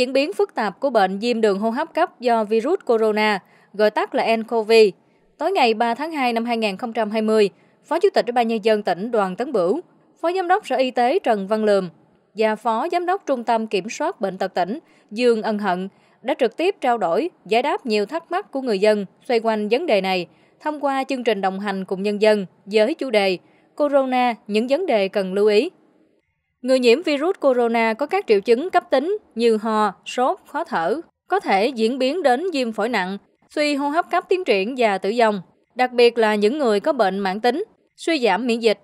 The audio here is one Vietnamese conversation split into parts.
diễn biến phức tạp của bệnh viêm đường hô hấp cấp do virus corona, gọi tắt là nCoV, tối ngày 3 tháng 2 năm 2020, Phó Chủ tịch Ủy ban Nhân dân tỉnh Đoàn Tấn Bửu, Phó Giám đốc Sở Y tế Trần Văn Lườm và Phó Giám đốc Trung tâm Kiểm soát Bệnh tật tỉnh Dương Ân Hận đã trực tiếp trao đổi, giải đáp nhiều thắc mắc của người dân xoay quanh vấn đề này thông qua chương trình đồng hành cùng nhân dân với chủ đề Corona, những vấn đề cần lưu ý. Người nhiễm virus corona có các triệu chứng cấp tính như ho, sốt, khó thở, có thể diễn biến đến viêm phổi nặng, suy hô hấp cấp tiến triển và tử vong, đặc biệt là những người có bệnh mãn tính, suy giảm miễn dịch.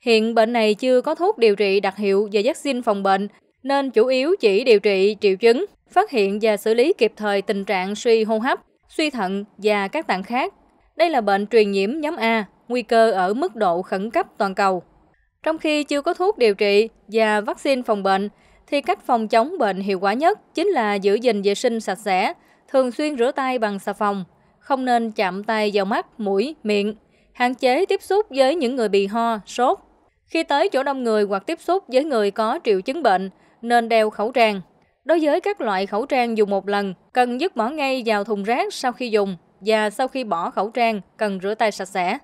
Hiện bệnh này chưa có thuốc điều trị đặc hiệu và vaccine phòng bệnh, nên chủ yếu chỉ điều trị triệu chứng, phát hiện và xử lý kịp thời tình trạng suy hô hấp, suy thận và các tạng khác. Đây là bệnh truyền nhiễm nhóm A, nguy cơ ở mức độ khẩn cấp toàn cầu. Trong khi chưa có thuốc điều trị và vaccine phòng bệnh, thì cách phòng chống bệnh hiệu quả nhất chính là giữ gìn vệ sinh sạch sẽ, thường xuyên rửa tay bằng xà phòng, không nên chạm tay vào mắt, mũi, miệng, hạn chế tiếp xúc với những người bị ho, sốt. Khi tới chỗ đông người hoặc tiếp xúc với người có triệu chứng bệnh, nên đeo khẩu trang. Đối với các loại khẩu trang dùng một lần, cần dứt bỏ ngay vào thùng rác sau khi dùng và sau khi bỏ khẩu trang cần rửa tay sạch sẽ.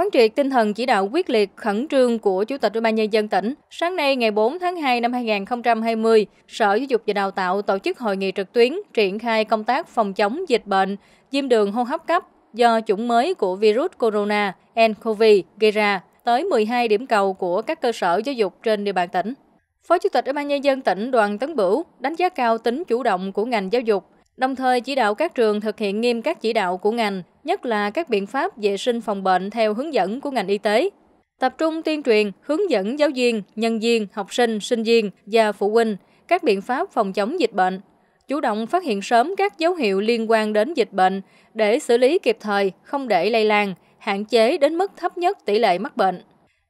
Quán triệt tinh thần chỉ đạo quyết liệt khẩn trương của Chủ tịch Ủy ban nhân dân tỉnh, sáng nay ngày 4 tháng 2 năm 2020, Sở Giáo dục và Đào tạo tổ chức hội nghị trực tuyến triển khai công tác phòng chống dịch bệnh viêm đường hô hấp cấp do chủng mới của virus corona nCoV gây ra tới 12 điểm cầu của các cơ sở giáo dục trên địa bàn tỉnh. Phó Chủ tịch Ủy ban nhân dân tỉnh Đoàn Tấn Bửu đánh giá cao tính chủ động của ngành giáo dục đồng thời chỉ đạo các trường thực hiện nghiêm các chỉ đạo của ngành, nhất là các biện pháp vệ sinh phòng bệnh theo hướng dẫn của ngành y tế. Tập trung tuyên truyền, hướng dẫn giáo viên, nhân viên, học sinh, sinh viên và phụ huynh các biện pháp phòng chống dịch bệnh, chủ động phát hiện sớm các dấu hiệu liên quan đến dịch bệnh để xử lý kịp thời, không để lây lan, hạn chế đến mức thấp nhất tỷ lệ mắc bệnh.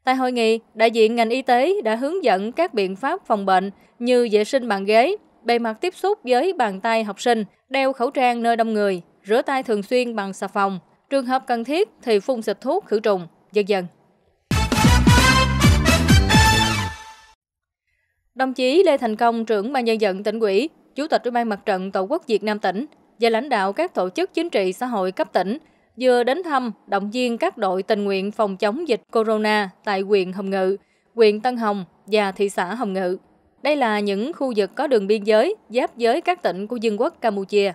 Tại hội nghị, đại diện ngành y tế đã hướng dẫn các biện pháp phòng bệnh như vệ sinh bàn ghế, bề mặt tiếp xúc với bàn tay học sinh, đeo khẩu trang nơi đông người, rửa tay thường xuyên bằng xà phòng. Trường hợp cần thiết thì phun xịt thuốc khử trùng, dần dần. Đồng chí Lê Thành Công, trưởng ban dân vận tỉnh ủy, Chủ tịch Ủy ban Mặt trận Tổ quốc Việt Nam tỉnh và lãnh đạo các tổ chức chính trị xã hội cấp tỉnh vừa đến thăm động viên các đội tình nguyện phòng chống dịch corona tại huyện Hồng Ngự, huyện Tân Hồng và thị xã Hồng Ngự. Đây là những khu vực có đường biên giới, giáp giới các tỉnh của Vương quốc Campuchia.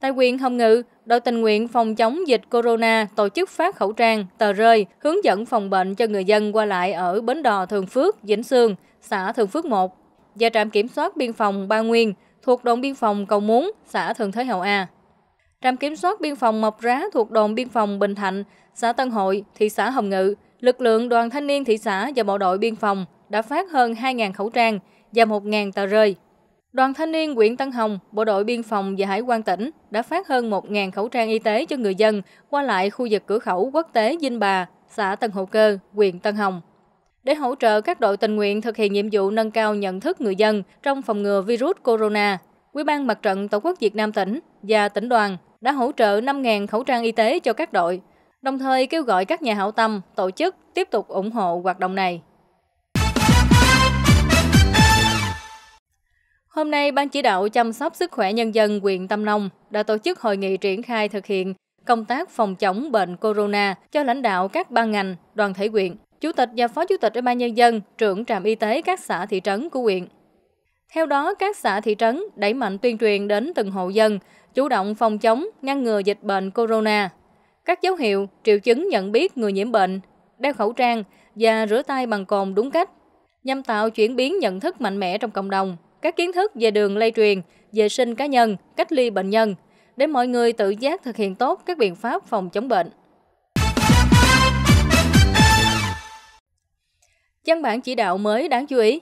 Tại huyện Hồng Ngự, đội tình nguyện phòng chống dịch corona tổ chức phát khẩu trang, tờ rơi, hướng dẫn phòng bệnh cho người dân qua lại ở Bến Đò Thường Phước, Vĩnh Sương, xã Thường Phước 1 và trạm kiểm soát biên phòng Ba Nguyên thuộc đồn biên phòng Cầu Muốn, xã Thường Thới Hậu A. Trạm kiểm soát biên phòng Mộc Rá thuộc đồn biên phòng Bình Thạnh, xã Tân Hội, thị xã Hồng Ngự lực lượng đoàn thanh niên thị xã và bộ đội biên phòng đã phát hơn 2.000 khẩu trang và 1.000 tờ rơi. Đoàn thanh niên huyện Tân Hồng, Bộ đội Biên phòng và Hải quan tỉnh đã phát hơn 1.000 khẩu trang y tế cho người dân qua lại khu vực cửa khẩu quốc tế Vinh Bà, xã Tân Hậu Cơ, huyện Tân Hồng. Để hỗ trợ các đội tình nguyện thực hiện nhiệm vụ nâng cao nhận thức người dân trong phòng ngừa virus corona, Quỹ ban Mặt trận Tổ quốc Việt Nam tỉnh và tỉnh đoàn đã hỗ trợ 5.000 khẩu trang y tế cho các đội đồng thời kêu gọi các nhà hảo tâm, tổ chức tiếp tục ủng hộ hoạt động này. Hôm nay, Ban chỉ đạo chăm sóc sức khỏe nhân dân huyện Tâm Nông đã tổ chức hội nghị triển khai thực hiện công tác phòng chống bệnh corona cho lãnh đạo các ban ngành, đoàn thể quyện, chủ tịch và phó chủ tịch Ủy ban nhân dân, trưởng trạm y tế các xã thị trấn của huyện. Theo đó, các xã thị trấn đẩy mạnh tuyên truyền đến từng hộ dân, chủ động phòng chống, ngăn ngừa dịch bệnh corona các dấu hiệu, triệu chứng nhận biết người nhiễm bệnh, đeo khẩu trang và rửa tay bằng cồn đúng cách, nhằm tạo chuyển biến nhận thức mạnh mẽ trong cộng đồng, các kiến thức về đường lây truyền, vệ sinh cá nhân, cách ly bệnh nhân, để mọi người tự giác thực hiện tốt các biện pháp phòng chống bệnh. Văn bản chỉ đạo mới đáng chú ý.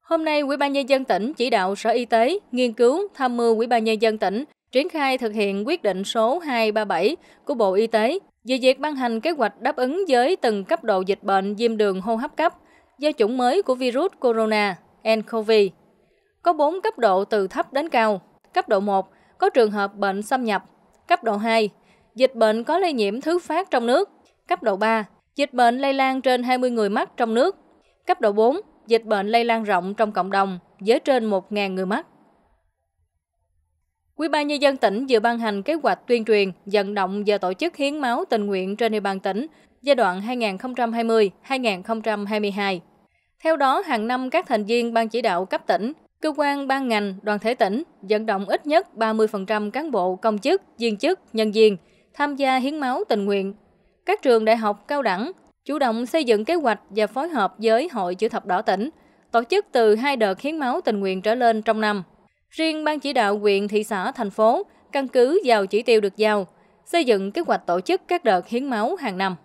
Hôm nay, Ủy ban nhân dân tỉnh chỉ đạo Sở Y tế nghiên cứu tham mưu Ủy ban nhân dân tỉnh triển khai thực hiện quyết định số 237 của Bộ Y tế về việc ban hành kế hoạch đáp ứng với từng cấp độ dịch bệnh viêm đường hô hấp cấp do chủng mới của virus corona nCoV. Có 4 cấp độ từ thấp đến cao. Cấp độ 1 có trường hợp bệnh xâm nhập. Cấp độ 2 dịch bệnh có lây nhiễm thứ phát trong nước. Cấp độ 3 dịch bệnh lây lan trên 20 người mắc trong nước. Cấp độ 4 dịch bệnh lây lan rộng trong cộng đồng với trên 1.000 người mắc. Quỹ ban nhân dân tỉnh vừa ban hành kế hoạch tuyên truyền, vận động và tổ chức hiến máu tình nguyện trên địa bàn tỉnh giai đoạn 2020-2022. Theo đó, hàng năm các thành viên ban chỉ đạo cấp tỉnh, cơ quan ban ngành, đoàn thể tỉnh vận động ít nhất 30% cán bộ công chức, viên chức, nhân viên tham gia hiến máu tình nguyện. Các trường đại học cao đẳng chủ động xây dựng kế hoạch và phối hợp với Hội Chữ thập đỏ tỉnh, tổ chức từ hai đợt hiến máu tình nguyện trở lên trong năm. Riêng Ban chỉ đạo huyện, thị xã, thành phố căn cứ vào chỉ tiêu được giao, xây dựng kế hoạch tổ chức các đợt hiến máu hàng năm.